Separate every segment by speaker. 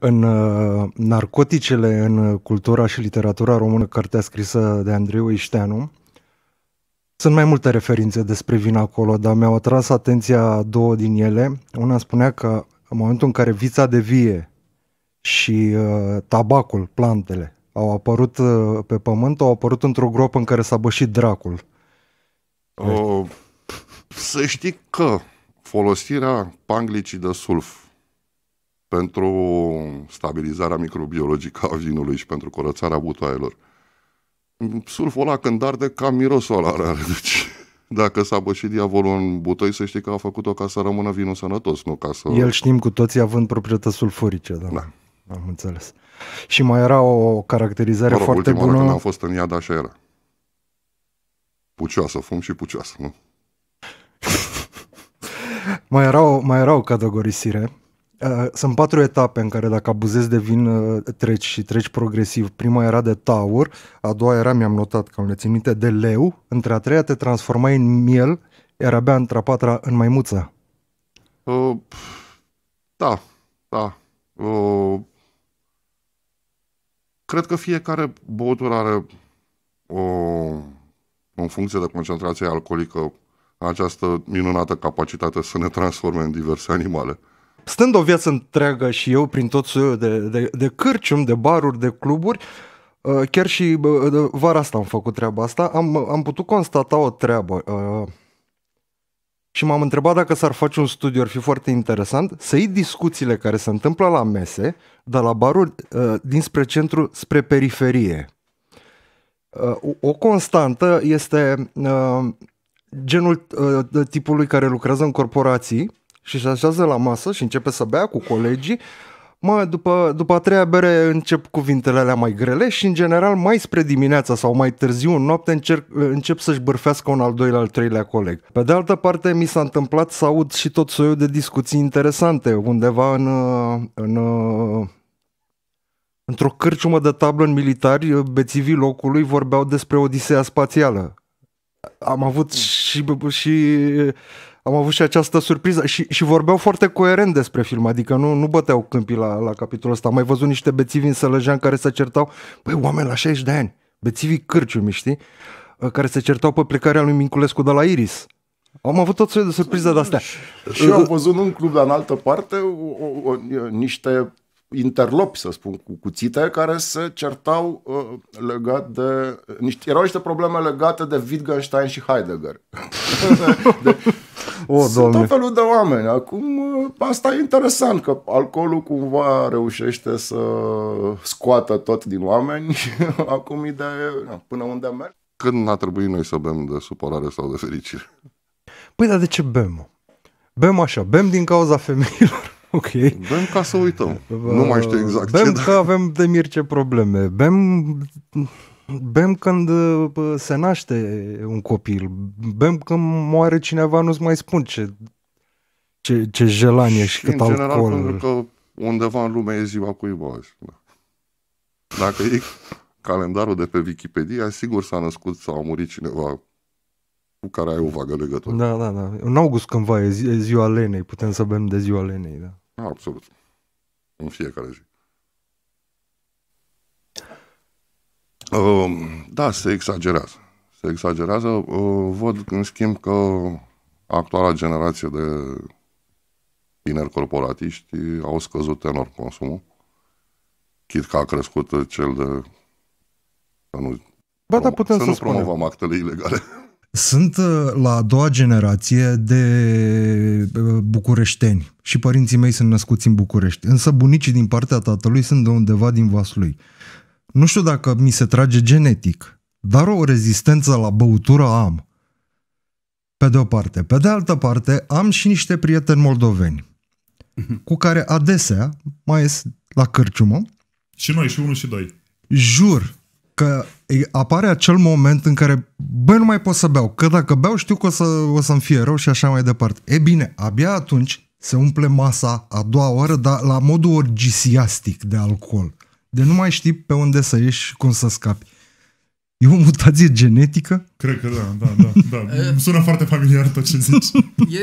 Speaker 1: în uh, narcoticele în cultura și literatura română, cartea scrisă de Andreu Ișteanu. Sunt mai multe referințe despre vin acolo, dar mi-au atras atenția două din ele. Una spunea că în momentul în care vița de vie și uh, tabacul, plantele, au apărut uh, pe pământ, au apărut într-o groapă în care s-a bășit dracul.
Speaker 2: Uh, să știi că folosirea panglicii de sulf pentru stabilizarea microbiologică a vinului și pentru curățarea butoaielor. Sulful ăla când arde, cam mirosul ăla are. Deci, dacă s-a bășit diavolul în butoi, să știi că a făcut-o ca să rămână vinul sănătos, nu ca să... El știm
Speaker 1: cu toții având proprietăți sulfurice, da. da. Am înțeles. Și mai era o caracterizare mă rog, foarte ultima bună... Ultima am
Speaker 2: fost în iad, așa era. Pucioasă, fum și pucioasă, nu?
Speaker 1: mai, era o, mai era o categorisire Uh, sunt patru etape în care dacă abuzezi de vin uh, treci și treci progresiv. Prima era de taur, a doua era, mi-am notat că le țin minte, de leu, între a treia te transformai în miel, iar abia între a patra în maimuță.
Speaker 2: Uh, da, da. Uh, cred că fiecare băutură are o, în funcție de concentrația alcoolică această minunată capacitate să ne transforme în diverse animale stând o viață
Speaker 1: întreagă și eu prin tot soiul de, de, de cârcium, de baruri, de cluburi, uh, chiar și vara asta am făcut treaba asta, am, am putut constata o treabă. Uh, și m-am întrebat dacă s-ar face un studiu, ar fi foarte interesant, să iei discuțiile care se întâmplă la mese, dar la baruri uh, dinspre centru spre periferie. o constantă este genul tipului care lucrează în corporații, și se așează la masă și începe să bea cu colegii, mă, după, după a treia bere încep cuvintele alea mai grele și în general mai spre dimineața sau mai târziu în noapte încerc, încep să-și bârfească un al doilea, al treilea coleg. Pe de altă parte mi s-a întâmplat să aud și tot soiul de discuții interesante undeva în, în într-o cârciumă de tablă în militari, bețivii locului vorbeau despre Odiseea spațială. Am avut și, și am avut și această surpriză și, și vorbeau foarte coerent despre film, adică nu, nu băteau câmpii la, la capitolul ăsta. Am mai văzut niște bețivi în Sălăjean care se certau, băi, oameni la 60 de ani, bețivii cârciumi, știi? Ă, care se certau pe plecarea lui Minculescu de la Iris. Am avut tot soiul de surprize de astea. Și eu am
Speaker 2: văzut în club, dar în altă parte, o, o, o, niște interlopi, să spun, cu cuțite, care se certau uh, legat de... Niște, erau niște probleme legate de Wittgenstein și Heidegger. de, o, Sunt Doamne. tot felul de oameni. Acum, ă, asta e interesant, că alcoolul cumva reușește să scoată tot din oameni. Acum, ideea e până unde merg. Când n-a trebuit noi să bem de supărare sau de fericire?
Speaker 1: Păi, dar de ce bem? Bem așa, bem din cauza femeilor. Ok. Bem
Speaker 2: ca să uităm. Uh, nu mai știu exact bem ce. Bem că
Speaker 1: avem de mirce probleme. Bem Bem când se naște un copil, bem când moare cineva, nu-ți mai spun ce, ce, ce gelanie și, și cât în general, pentru că
Speaker 2: undeva în lume e ziua cuiva. Da. Dacă e calendarul de pe Wikipedia, sigur s-a născut sau a murit cineva cu care ai o vagă legătură.
Speaker 1: Da, da, da. În august cândva e ziua lenei, putem să bem de ziua lenei, da.
Speaker 2: Absolut. În fiecare zi. Ehm, da, se exagerează. Se exagerează. Ehm, văd, în schimb, că actuala generație de tineri corporatiști au scăzut enorm consumul. Chit că a crescut cel de... Să nu, ba, da, putem să, să nu spunem. promovăm actele ilegale.
Speaker 1: Sunt uh, la a doua generație de uh, bucureșteni și părinții mei sunt născuți în București, însă bunicii din partea tatălui sunt de undeva din lui. Nu știu dacă mi se trage genetic, dar o rezistență la băutură am. Pe de o parte. Pe de altă parte, am și niște prieteni moldoveni mhm. cu care adesea mai ies la cărciumă. Și noi, și unul și doi. Jur că apare acel moment în care, băi, nu mai pot să beau, că dacă beau știu că o, să, o să-mi fie rău și așa mai departe. E bine, abia atunci se umple masa a doua oră, dar la modul orgisiastic de alcool de nu mai știi pe unde să ieși și cum să scapi. E o mutație genetică? Cred că da, da, da. da. Sună foarte familiar
Speaker 2: tot ce zici.
Speaker 3: E,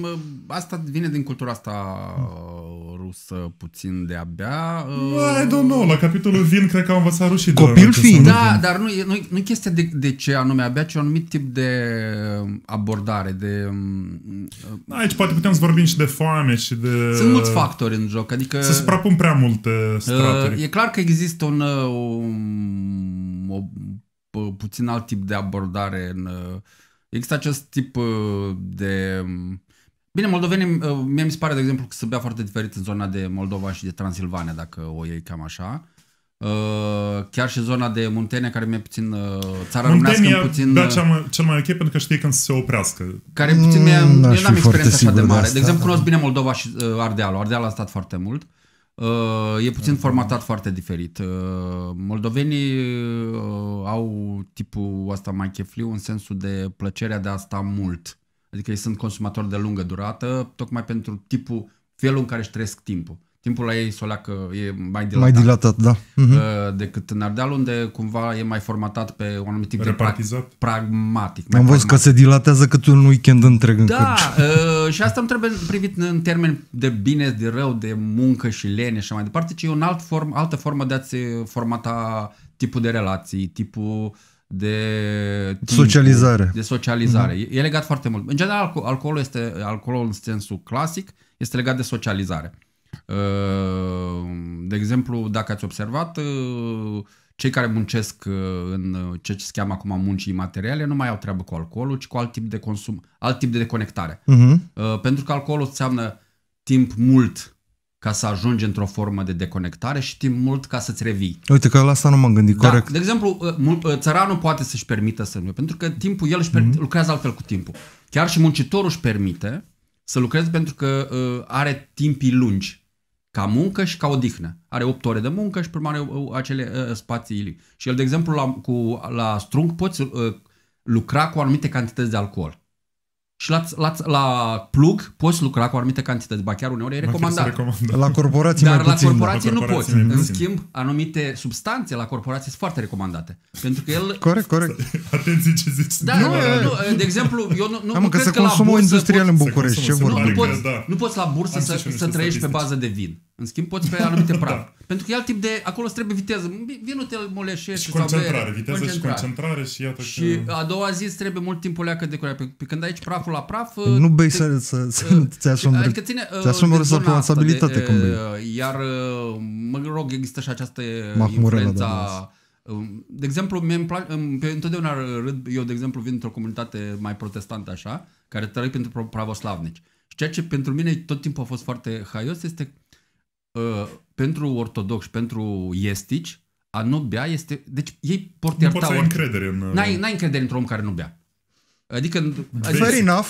Speaker 3: mă, asta vine din cultura asta uh, rusă puțin de-abia. Uh... I don't know, la capitolul vin cred că am învățat rușii Copil fi. Da, vin. dar nu, nu, nu e chestia de, de ce anume, abia ce un anumit tip de uh, abordare, de... Um, uh, Aici poate putem să
Speaker 2: vorbim și de foame și de... Sunt mulți factori
Speaker 3: în joc, adică... Se suprapun prea multe uh, straturi. Uh, e clar că există un... uh, o, o, puțin alt tip de abordare în... Uh, există acest tip de um, Bine, moldovenii, uh, mie mi se pare, de exemplu, că se bea foarte diferit în zona de Moldova și de Transilvania, dacă o iei cam așa. Uh, chiar și zona de Muntenia, care mi-e puțin... Uh, țara Muntenia puțin... Da, cel
Speaker 2: mai, cel mai ok, pentru că știi când să se oprească.
Speaker 3: Care puțin mie, mm, eu n-am experiență așa de mare. De, asta, de exemplu, da. cunosc bine Moldova și Ardealul. Ardealul a stat foarte mult. e puțin formatat foarte diferit. moldovenii au tipul asta mai chefliu în sensul de plăcerea de a sta mult. Mm. Adică ei sunt consumatori de lungă durată, tocmai pentru tipul, felul în care își trăiesc timpul. Timpul la ei leacă, e mai dilatat. Mai dilatat, da. Uh-huh. Decât în Ardeal, unde cumva e mai formatat pe un anumit tip Repartizat. de pragmatic. am văzut că
Speaker 1: se dilatează cât un weekend întreg. Da,
Speaker 3: uh, și asta nu trebuie privit în termeni de bine, de rău, de muncă și lene și mai departe, ci e o alt form, altă formă de a-ți formata tipul de relații, tipul uh, de timp, socializare. De socializare. Mm-hmm. E legat foarte mult. În general, alcoolul este alcoolul în sensul clasic, este legat de socializare. Ă, de exemplu, dacă ați observat, ă, cei care muncesc ă, în ce se cheamă acum muncii materiale nu mai au treabă cu alcoolul, ci cu alt tip de consum, alt tip de deconectare. Mm-hmm. Pentru că alcoolul înseamnă timp mult ca să ajungi într-o formă de deconectare și timp mult ca să-ți revii.
Speaker 1: Uite că la asta nu m-am gândit da, corect.
Speaker 3: De exemplu, uh, uh, țăranul poate să-și permită să nu, pentru că timpul el își permite, mm-hmm. lucrează altfel cu timpul. Chiar și muncitorul își permite să lucreze pentru că uh, are timpii lungi ca muncă și ca odihnă. Are 8 ore de muncă și primare uh, acele uh, spații. Și el, de exemplu, la, cu, la strung poți uh, lucra cu anumite cantități de alcool și la, la, la plug poți lucra cu anumite cantități, ba chiar uneori e recomandat. La corporații Dar mai puțin, la corporație nu poți. În schimb, anumite substanțe la corporații sunt foarte recomandate. Pentru că el... Corect, corect. Atenție ce zici. Da, nu, nu, de exemplu, eu nu, nu, Am, nu că cred că, că la bursă... industrial în București, ce vorbim? Nu, nu, poți, da. nu poți la bursă Am să, să trăiești pe bază de vin. În schimb, poți pe anumite praf. da. Pentru că e alt tip de... Acolo trebuie viteză. Vino te moleșești. Și concentrare. viteză concentrare. și concentrare și iată Și că... a doua zi îți trebuie mult timp o leacă de curaj. Pe când aici praful la praf... Păi nu bei să, să, ți-asumi adică ține, ți uh, responsabilitate. Cum bei. Uh, iar, uh, mă rog, există și această da, influența... Da. Um, de exemplu, mie îmi place, întotdeauna râd, eu de exemplu vin într-o comunitate mai protestantă așa, care trăiește pentru pravoslavnici. Și ceea ce pentru mine tot timpul a fost foarte haios este Ă, pentru ortodoxi, pentru estici, a nu bea este... Deci ei pot Nu poți să încredere în... N-ai, uh, n-ai încredere într-un om care nu bea. Adică... adică Fair enough.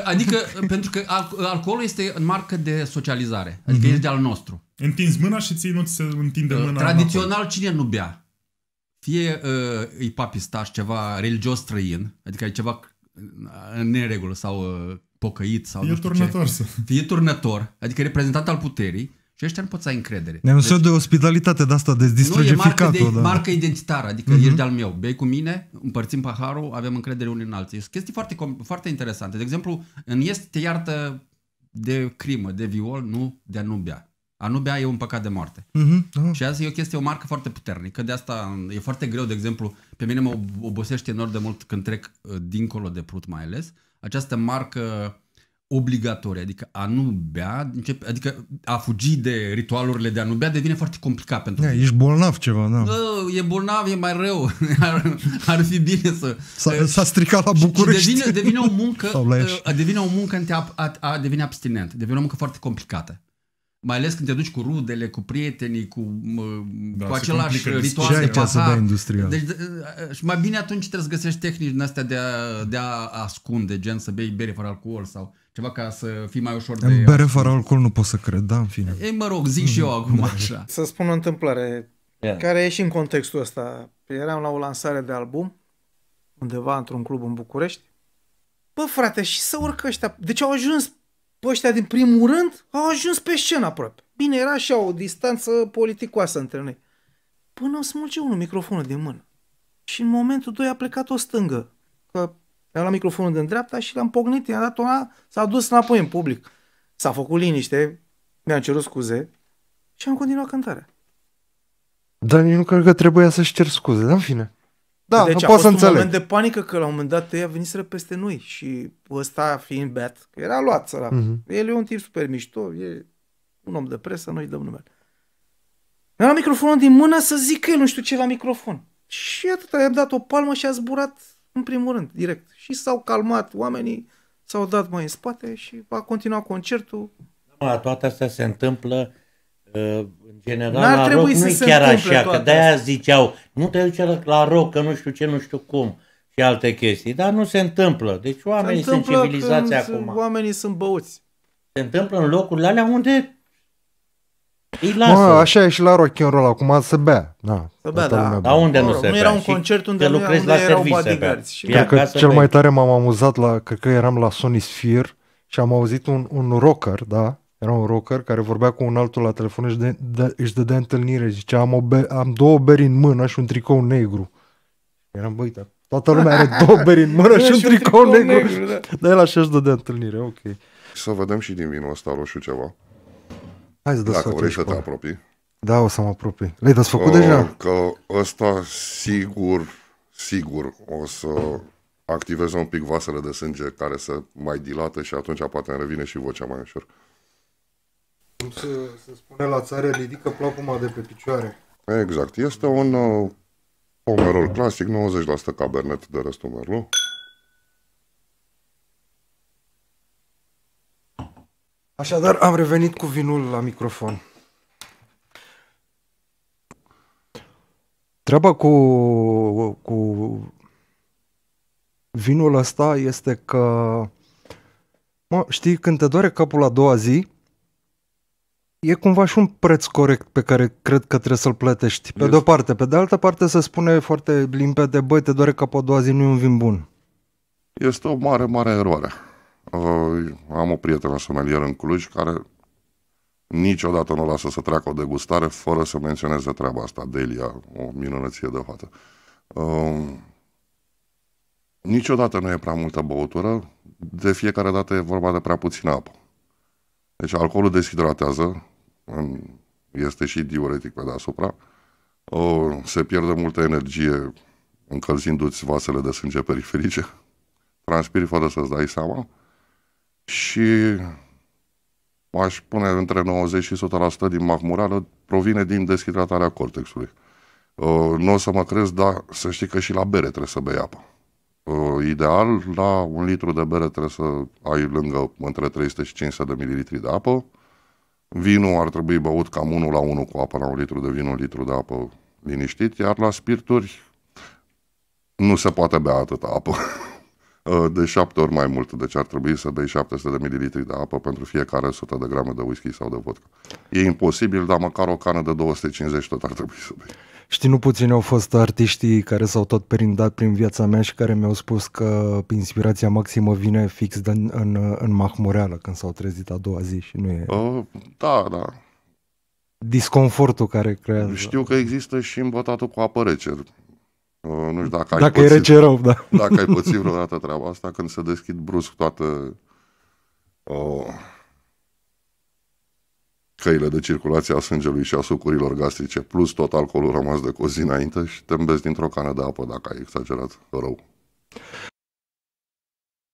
Speaker 3: Ă, adică, pentru că alcoolul este în marcă de socializare. Adică mm-hmm. este de al nostru. Întinzi mâna și ții nu ți se întinde ă, mâna. Tradițional, cine nu bea? Fie uh, e papistaș, ceva religios străin, adică e ceva în neregulă sau uh, pocăit sau Fie nu știu turnător. Ce. Fie turnător, adică reprezentant al puterii, și ăștia nu pot să ai încredere. E un deci, de
Speaker 1: ospitalitate de asta, de distruge nu, e marcă, ficatul, de, da. marca
Speaker 3: identitară, adică uh-huh. Mhm. ești de-al meu, bei cu mine, împărțim paharul, avem încredere unii în alții. Sunt chestii foarte, foarte interesante. De exemplu, în Est te iartă de crimă, de viol, nu de a nu bea. A nu bea e un păcat de moarte. Uh-huh. uh-huh. Și asta e o chestie, o marcă foarte puternică. De asta e foarte greu, de exemplu, pe mine mă obosește enorm de mult când trec uh, dincolo de Prut mai ales. Această marcă obligatorie, adică a nu bea, începe, adică a fugi de ritualurile de a nu bea devine foarte complicat pentru yeah, Ești
Speaker 1: bolnav ceva, da.
Speaker 3: E bolnav, e mai rău. Ar, ar fi bine să... S-a, uh, s-a stricat la București. Devine, devine o muncă, uh, devine o muncă în te a, a, a devine abstinent. Devine o muncă foarte complicată. Mai ales când te duci cu rudele, cu prietenii, cu, da, cu același ritual de pasat. Deci, uh, și mai bine atunci trebuie să găsești tehnici din astea de a, de a ascunde, gen să bei bere fără alcool sau ceva ca să fii mai ușor de... bere fără
Speaker 1: alcool nu pot să cred, da, în fine.
Speaker 3: E,
Speaker 4: mă rog, zic mm și eu mm. acum da. așa. Să spun o întâmplare yeah. care e și în contextul ăsta. Eram la o lansare de album, undeva într-un club în București. Bă, frate, și să urcă ăștia. Deci au ajuns pe ăștia din primul rând, au ajuns pe scenă aproape. Bine, era așa o distanță politicoasă între noi. Până o smulge unul microfonul din mână. Și în momentul 2 a plecat o stângă. Că mi-am luat microfonul din dreapta și l-am pognit, i-am dat una, s-a dus înapoi în public. S-a făcut liniște, mi-am cerut scuze și am continuat cântarea.
Speaker 1: Dar nici nu cred că trebuia să-și cer scuze, dar în fine. Da, deci a fost să un înțeleg. moment
Speaker 4: de panică că la un moment dat ei a venit să peste noi și ăsta fiind beat, că era luat săra. Mm-hmm. El e un tip super mișto, e un om de presă, noi dăm numele. Mi-a luat microfonul din mână să zic el nu știu ce la microfon. Și atât, i-am dat o palmă și a zburat în primul rând, direct. Și s-au calmat oamenii, s-au dat mai în spate și va continua concertul.
Speaker 2: La toate astea se întâmplă uh, în general, N-ar la rock nu e chiar așa, că de-aia ziceau, nu te duce
Speaker 4: la rock, că nu știu ce, nu știu cum și alte chestii, dar nu se întâmplă. Deci oamenii se întâmplă sunt civilizați acum. Oamenii sunt băuți. Se întâmplă în locurile alea unde Mă, așa
Speaker 1: e și la rock and roll, acum să bea. Da, da. bea, da. Dar unde nu, se bea? Nu era un concert unde, nu, unde la erau Cred că cel mai tare m-am amuzat la, cred că eram la Sony Sphere și am auzit un, un rocker, da, era un rocker care vorbea cu un altul la telefon și de, de, își dădea întâlnire. Zicea, am, o be- am două beri în mână și un tricou negru. Eram, băi, toată lumea are două beri în mână și un tricou, tricou negru. negru da. Dar el așa își dădea întâlnire, ok.
Speaker 2: Să vedem și din vinul ăsta roșu ceva. Hai să Dacă vrei să te apropii.
Speaker 1: Da, o să mă apropii. le ai desfăcut uh, deja?
Speaker 2: Că ăsta sigur, sigur o să activeze un pic vasele de sânge care să mai dilată și atunci poate îmi revine și vocea mai ușor.
Speaker 1: Cum se, se spune la țară, ridică plapuma de pe picioare.
Speaker 2: Exact. Este un uh, pomerol clasic, 90% cabernet de restul merlu.
Speaker 1: Așadar, am revenit cu vinul la microfon. Treaba cu, cu vinul ăsta este că, mă, știi, când te doare capul la doua zi, e cumva și un preț corect pe care cred că trebuie să-l plătești. Pe de-o parte. Pe de altă parte se spune foarte limpede, băi, te doare capul la doua zi, nu e un vin bun.
Speaker 2: Este o mare, mare eroare. Uh, am o prietenă somelier în Cluj care niciodată nu lasă să treacă o degustare fără să menționeze treaba asta. Delia, o minunăție de fată. Uh, niciodată nu e prea multă băutură, de fiecare dată e vorba de prea puțină apă. Deci alcoolul deshidratează, este și diuretic pe deasupra, uh, se pierde multă energie încălzindu-ți vasele de sânge periferice, transpiri fără să-ți dai seama, și aș spune între 90 și 100% din mahmurală provine din deshidratarea cortexului. Uh, nu o să mă crezi, dar să știi că și la bere trebuie să bei apă. Uh, ideal, la un litru de bere trebuie să ai lângă între 300 și 500 de mililitri de apă. Vinul ar trebui băut cam 1 la 1 cu apă, la un litru de vin, un litru de apă liniștit, iar la spirturi nu se poate bea atâta apă. Uh, de șapte ori mai mult, deci ar trebui să bei 700 de mililitri de apă pentru fiecare 100 de grame de whisky sau de vodka. E imposibil, dar măcar o cană de 250 tot ar trebui să bei.
Speaker 1: Știi, nu puțini au fost artiștii care s-au tot perindat prin viața mea și care mi-au spus că inspirația maximă vine fix de, în, în, în mahmureală când s-au trezit a doua zi și nu e...
Speaker 2: Uh, da, da.
Speaker 1: Disconfortul care creează.
Speaker 2: Știu că există și îmbătatul cu apă rece. Uh, nu știu dacă, dacă ai pățit, e rău, da. Dacă ai pățit vreodată treaba asta, când se deschid brusc toate oh, căile de circulație a sângelui și a sucurilor gastrice, plus tot alcoolul rămas de cozi înainte și te dintr-o cană de apă dacă ai exagerat rău.